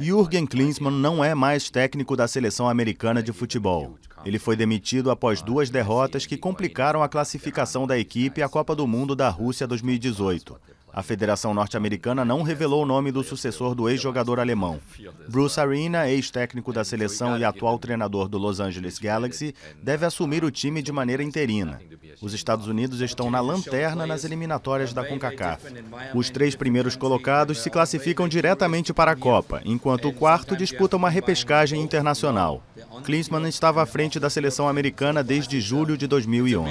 Jürgen Klinsmann não é mais técnico da seleção americana de futebol. Ele foi demitido após duas derrotas que complicaram a classificação da equipe à Copa do Mundo da Rússia 2018. A Federação Norte-Americana não revelou o nome do sucessor do ex-jogador alemão. Bruce Arena, ex-técnico da seleção e atual treinador do Los Angeles Galaxy, deve assumir o time de maneira interina. Os Estados Unidos estão na lanterna nas eliminatórias da CONCACAF. Os três primeiros colocados se classificam diretamente para a Copa, enquanto o quarto disputa uma repescagem internacional. Klinsmann estava à frente da seleção americana desde julho de 2011.